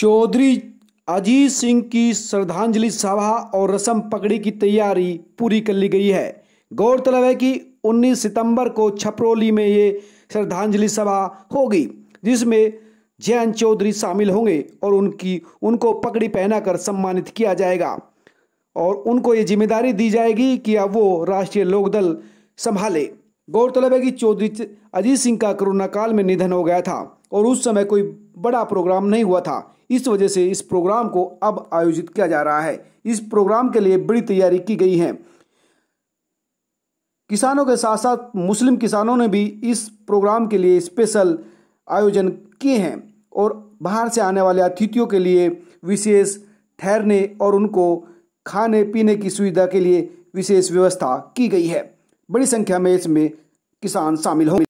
चौधरी अजीत सिंह की श्रद्धांजलि सभा और रसम पकड़ी की तैयारी पूरी कर ली गई है गौरतलब है कि 19 सितंबर को छपरौली में ये श्रद्धांजलि सभा होगी जिसमें जैन चौधरी शामिल होंगे और उनकी उनको पगड़ी पहनाकर सम्मानित किया जाएगा और उनको ये जिम्मेदारी दी जाएगी कि अब वो राष्ट्रीय लोकदल संभाले गौरतलब है कि चौधरी अजीत सिंह का कोरोना काल में निधन हो गया था और उस समय कोई बड़ा प्रोग्राम नहीं हुआ था इस वजह से इस प्रोग्राम को अब आयोजित किया जा रहा है इस प्रोग्राम के लिए बड़ी तैयारी की गई है किसानों के साथ साथ मुस्लिम किसानों ने भी इस प्रोग्राम के लिए स्पेशल आयोजन किए हैं और बाहर से आने वाले अतिथियों के लिए विशेष ठहरने और उनको खाने पीने की सुविधा के लिए विशेष व्यवस्था की गई है बड़ी संख्या में इसमें किसान शामिल होंगे